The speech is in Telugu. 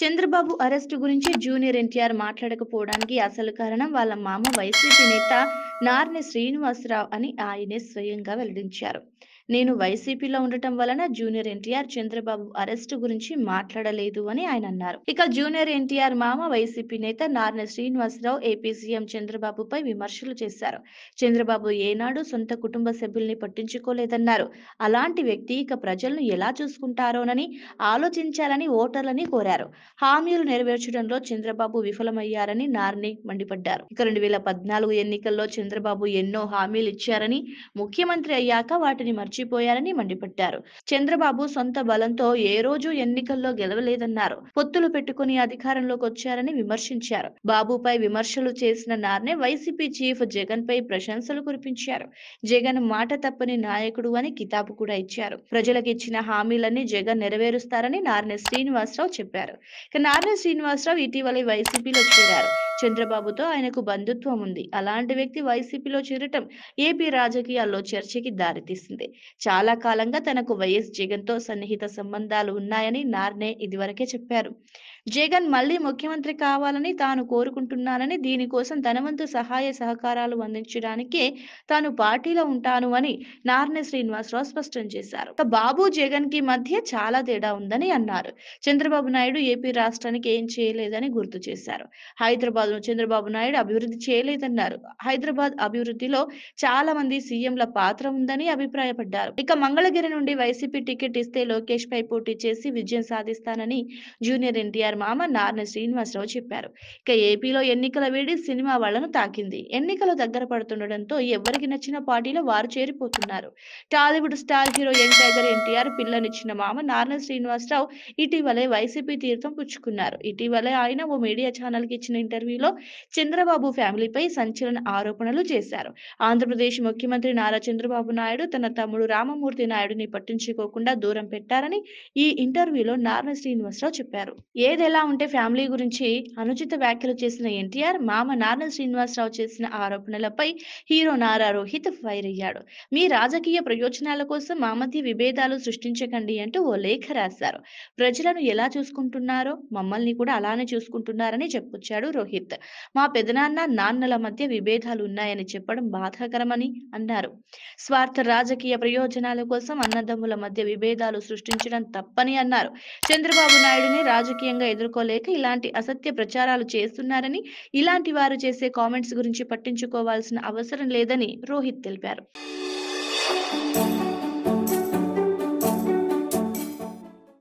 చంద్రబాబు అరెస్టు గురించి జూనియర్ ఎన్టీఆర్ మాట్లాడకపోవడానికి అసలు కారణం వాళ్ళ మామ వైసీపీ నేత నార్ని శ్రీనివాసరావు అని ఆయనే స్వయంగా వెల్లడించారు నేను వైసీపీలో ఉండటం వలన జూనియర్ ఎన్టీఆర్ చంద్రబాబు అరెస్టు గురించి మాట్లాడలేదు అని ఆయన అన్నారు ఇక జూనియర్ ఎన్టీఆర్ మామ వైసీపీ నేత నారిన శ్రీనివాసరావు ఏపీ సీఎం చంద్రబాబుపై విమర్శలు చేశారు చంద్రబాబు ఏనాడు సొంత కుటుంబ సభ్యుల్ని పట్టించుకోలేదన్నారు అలాంటి వ్యక్తి ఇక ప్రజలను ఎలా చూసుకుంటారోనని ఆలోచించాలని ఓటర్లని కోరారు హామీలు నెరవేర్చడంలో చంద్రబాబు విఫలమయ్యారని నార్ని మండిపడ్డారు ఇక రెండు వేల పద్నాలుగు ఎన్నికల్లో చంద్ర చంద్రబాబు ఎన్నో హామీలు ఇచ్చారని ముఖ్యమంత్రి అయ్యాక వాటిని మర్చిపోయారని మండిపడ్డారు చంద్రబాబు సొంత బలంతో ఏ రోజు ఎన్నికల్లో గెలవలేదన్నారు పొత్తులు పెట్టుకుని అధికారంలోకి వచ్చారని విమర్శించారు బాబుపై విమర్శలు చేసిన నార్నే వైసీపీ చీఫ్ జగన్ పై ప్రశంసలు కురిపించారు జగన్ మాట తప్పని నాయకుడు అని కితాబు కూడా ఇచ్చారు ప్రజలకు ఇచ్చిన హామీలన్నీ జగన్ నెరవేరుస్తారని నార్నే శ్రీనివాసరావు చెప్పారు నార్నే శ్రీనివాసరావు ఇటీవల వైసీపీలో చేరారు చంద్రబాబుతో ఆయనకు బంధుత్వం ఉంది అలాంటి వ్యక్తి వైసీపీలో చేరటం ఏపీ రాజకీయాల్లో చర్చకి దారితీసింది చాలా కాలంగా తనకు వైఎస్ తో సన్నిహిత సంబంధాలు ఉన్నాయని నార్నే ఇదివరకే చెప్పారు జగన్ మళ్లీ ముఖ్యమంత్రి కావాలని తాను కోరుకుంటున్నానని దీనికోసం ధనవంతు సహాయ సహకారాలు అందించడానికే తాను పార్టీలో ఉంటాను అని నార్నే శ్రీనివాసరావు స్పష్టం చేశారు బాబు జగన్ కి మధ్య చాలా తేడా ఉందని అన్నారు చంద్రబాబు నాయుడు ఏపీ రాష్ట్రానికి ఏం చేయలేదని గుర్తు చేశారు హైదరాబాద్ పాలన చంద్రబాబు నాయుడు అభివృద్ధి చేయలేదన్నారు హైదరాబాద్ అభివృద్ధిలో చాలా మంది సీఎంల పాత్ర ఉందని అభిప్రాయపడ్డారు ఇక మంగళగిరి నుండి వైసీపీ టికెట్ ఇస్తే లోకేష్ పై పోటీ చేసి విజయం సాధిస్తానని జూనియర్ ఎన్టీఆర్ మామ నారణ శ్రీనివాసరావు చెప్పారు ఇక ఏపీలో ఎన్నికల వేడి సినిమా వాళ్లను తాకింది ఎన్నికలు దగ్గర పడుతుండటంతో ఎవరికి నచ్చిన పార్టీలో వారు చేరిపోతున్నారు Tollywood star hero young tiger NTR పిల్లనిచ్చిన మామ నారణ శ్రీనివాసరావు ఇటీవలే వైసీపీ తీర్థం పుచ్చుకున్నారు ఇటీవలే ఆయన ఓ మీడియా ఛానల్ కి ఇచ్చిన ఇంటర్వ్యూ నేపథ్యంలో చంద్రబాబు ఫ్యామిలీపై సంచలన ఆరోపణలు చేశారు ఆంధ్రప్రదేశ్ ముఖ్యమంత్రి నారా చంద్రబాబు నాయుడు తన తమ్ముడు రామమూర్తి నాయుడుని పట్టించుకోకుండా దూరం పెట్టారని ఈ ఇంటర్వ్యూలో నారా శ్రీనివాసరావు చెప్పారు ఏదెలా ఉంటే ఫ్యామిలీ గురించి అనుచిత వ్యాఖ్యలు చేసిన ఎన్టీఆర్ మామ నారా శ్రీనివాసరావు చేసిన ఆరోపణలపై హీరో నారా రోహిత్ ఫైర్ అయ్యాడు మీ రాజకీయ ప్రయోజనాల కోసం మామతి విభేదాలు సృష్టించకండి అంటూ ఓ లేఖ రాశారు ప్రజలను ఎలా చూసుకుంటున్నారో మమ్మల్ని కూడా అలానే చూసుకుంటున్నారని చెప్పొచ్చాడు రోహిత్ సందీప్ మా పెదనాన్న నాన్నల మధ్య విభేదాలు ఉన్నాయని చెప్పడం బాధాకరమని అన్నారు స్వార్థ రాజకీయ ప్రయోజనాల కోసం అన్నదమ్ముల మధ్య విభేదాలు సృష్టించడం తప్పని అన్నారు చంద్రబాబు నాయుడుని రాజకీయంగా ఎదుర్కోలేక ఇలాంటి అసత్య ప్రచారాలు చేస్తున్నారని ఇలాంటి వారు చేసే కామెంట్స్ గురించి పట్టించుకోవాల్సిన అవసరం లేదని రోహిత్ తెలిపారు